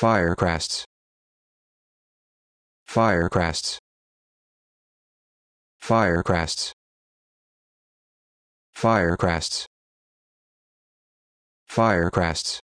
Firecrests. Firecrests. Firecrests. Firecrests. Firecrests.